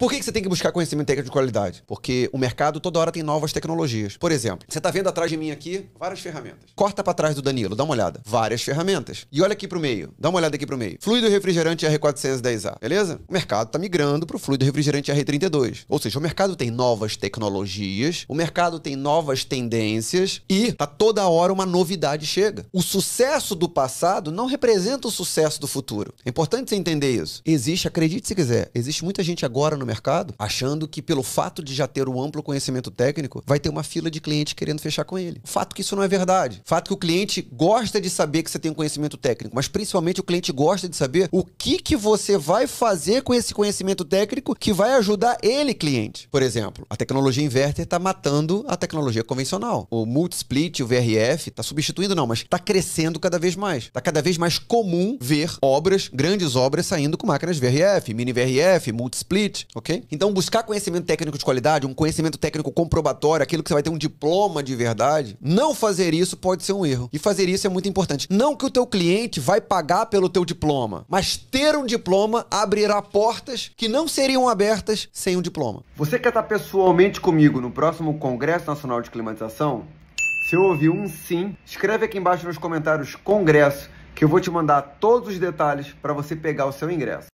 Por que, você tem que buscar conhecimento técnico de qualidade? Porque o mercado toda hora tem novas tecnologias. Por exemplo, você está vendo atrás de mim aqui várias ferramentas. Corta para trás do Danilo, dá uma olhada. Várias ferramentas. E olha aqui para o meio, dá uma olhada aqui para o meio. Fluido refrigerante R410A, beleza? O mercado está migrando para o fluido refrigerante R32. Ou seja, o mercado tem novas tecnologias, o mercado tem novas tendências e tá toda hora uma novidade chega. O sucesso do passado não representa o sucesso do futuro. É importante você entender isso. Existe, acredite se quiser, existe muita gente agora no mercado, achando que pelo fato de já ter um amplo conhecimento técnico, vai ter uma fila de clientes querendo fechar com ele. Fato que isso não é verdade. Fato que o cliente gosta de saber que você tem um conhecimento técnico, mas principalmente o cliente gosta de saber o que, que você vai fazer com esse conhecimento técnico que vai ajudar ele, cliente. Por exemplo, a tecnologia inverter está matando a tecnologia convencional. O multi-split, o VRF, está substituindo não, mas está crescendo cada vez mais. Está cada vez mais comum ver obras, grandes obras, saindo com máquinas VRF, mini VRF, multi-split ok? Então, buscar conhecimento técnico de qualidade, um conhecimento técnico comprobatório, aquilo que você vai ter um diploma de verdade, não fazer isso pode ser um erro. E fazer isso é muito importante. Não que o teu cliente vai pagar pelo teu diploma, mas ter um diploma abrirá portas que não seriam abertas sem um diploma. Você quer estar pessoalmente comigo no próximo Congresso Nacional de Climatização? Se eu ouvir um sim, escreve aqui embaixo nos comentários Congresso que eu vou te mandar todos os detalhes para você pegar o seu ingresso.